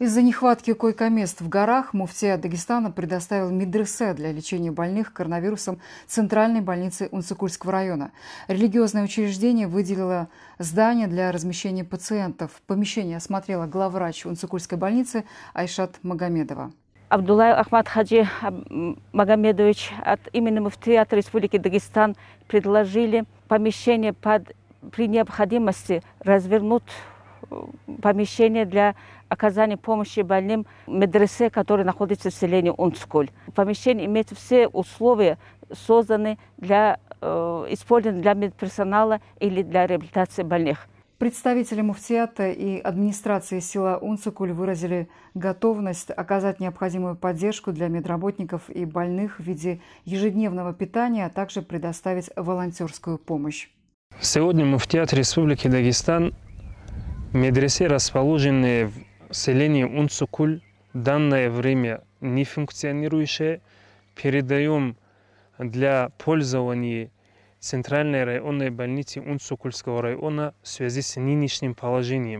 Из-за нехватки койко-мест в горах муфтия Дагестана предоставил медресе для лечения больных коронавирусом Центральной больницы Унцикульского района. Религиозное учреждение выделило здание для размещения пациентов. Помещение осмотрела главврач Унцикульской больницы Айшат Магомедова. Абдулай Ахмад Хаджи Магомедович от имени муфтии Республики Дагестан предложили помещение под, при необходимости развернуть Э, помещение для оказания помощи больным медресе, который находится в селении Унскуль. Помещение имеет все условия, созданы для, э, использованы для медперсонала или для реабилитации больных. Представители Муфтията и администрации села Унцикуль выразили готовность оказать необходимую поддержку для медработников и больных в виде ежедневного питания, а также предоставить волонтерскую помощь. Сегодня Муфтиат Республики Дагестан Медресе, расположенные в селении Унсукуль, данное время не функционирующее, передаем для пользования Центральной районной больницы Унсукульского района в связи с нынешним положением.